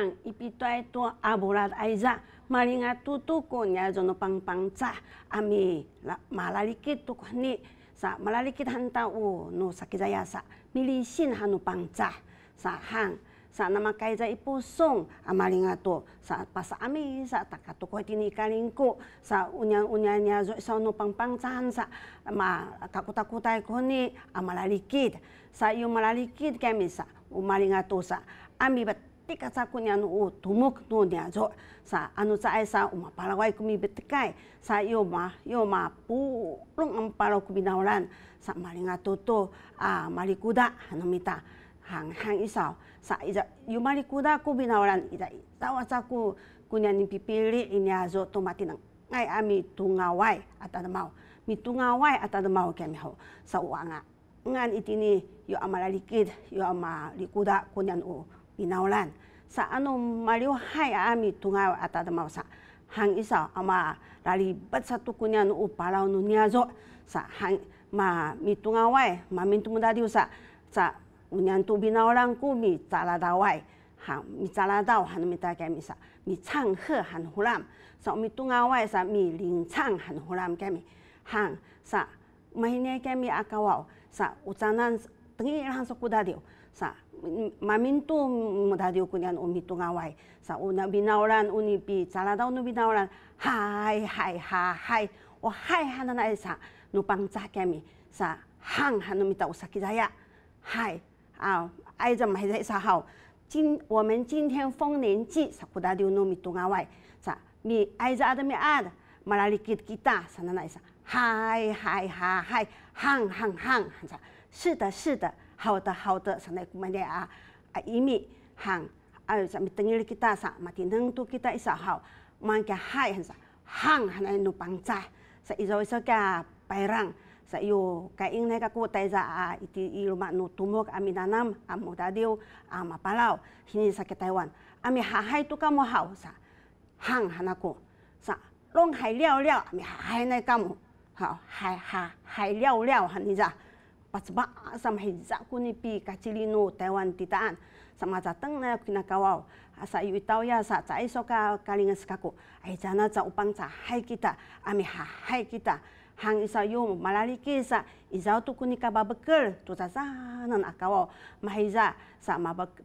糖一比多多，阿布拉爱热，马里亚嘟嘟过年就能帮帮炸，阿咪拉马拉里吉多款呢，啥马拉里吉很大哦，努啥吉在亚啥，米里信还能帮炸，啥行。sa e ya nama kaiza ipo song amalinga to sa pasa ami sa taka to koi e tini kalingko sa unya unya nya zo sa no pang pang chan sa ma takuta kutai e ko ni amalalikid sa yu malalikid kami sa umalinga sa ami tika sa kunya nu u tumuk nu dia jo sa anu sa ai sa uma paraguay kumi betekai sa yo ma yo ma pu rung am paraguay kumi naulan sa malinga toto a malikuda anu mita hang hang isau sa iza yo malikuda kumi naulan iza tawa sa ku kunya ni pipili ini azo to mati nang ngai ami tungawai atana mau mitungawai atana mau kami ho sa uanga ngan itini yo amalalikid yo amalikuda kunyan u inaulan. Sa ano maliw hay ami tunga atad mao sa hang isa ama lali bat sa tukunya no upalaw no niyazo sa hang ma mitunga wai ma mintu muda diw sa sa unyan tu binaulan ku mi tsala da wai ha mi tsala da han mi ta ka mi sa mi chang he han hulam sa mitunga wai sa mi lin chang han hulam ka mi hang sa mahine ka mi akawao sa utanan tengi lang sa kuda diw sa maminto mudadio kunyan umito ngaway sa una binawran unipi salada unu binawran hai hai ha hai o hai hana ha, na e isa no pangcha kami sa hang hanu mita usaki daya hai a ai jam hai isa hao jin wo men feng nian ji sa kudadio no mito ngaway sa mi ai za de mi ad marali kit kita sa na isa e hai hai ha hai hang hang hang sa 是的，是的。是的好的好的，上来买的啊啊玉米行，啊有啥物等于你去打啥，嘛天冷都去打一手好，买个海行啥行，还来弄房子，啥一手一手个白浪，啥有该用那个古代啥啊，一滴一路嘛弄土木啊米达南啊木达雕啊嘛巴佬，现在啥个台湾啊米下海都干么好啥，行还那个啥弄海了了，啊米下海那干么好海下海了了，哈你知道？pasba sama hiza kuni pi kacilino Taiwan titaan sama jateng na kina kawau asa iu itau ya sa cai soka kalinga sekaku ai jana za upang cha hai kita ami ha hai kita hang isa yo malali ke sa isa tu kunika babekel tu sa akaw. nan akawo mahiza sa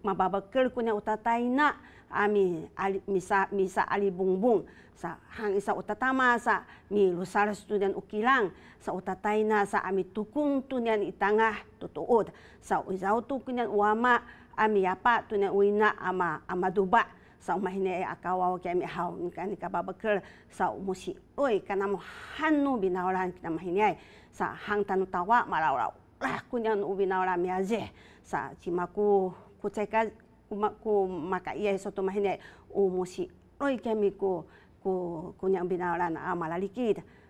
mababekel kunya utataina ami ah, ali misa misa ali bungbung sa hang isa utatama sa mi lusar student ukilang sa utataina sa ami tukung tunyan itangah tutuod sa isa tu kunya uama ami apa tunya uina ama amaduba sau mai ne a ke mi ha un ka ni ka ba ba ke sa mu oi ka na mo han nu bi na ra ki na mai ne sa hang tan ta wa ma ra ra la ah, ku nyan u bi na ra mi a sa chi ku ku ka ku ma ku so to mai ne u mu oi ke mi ku ku ku nyan na ra na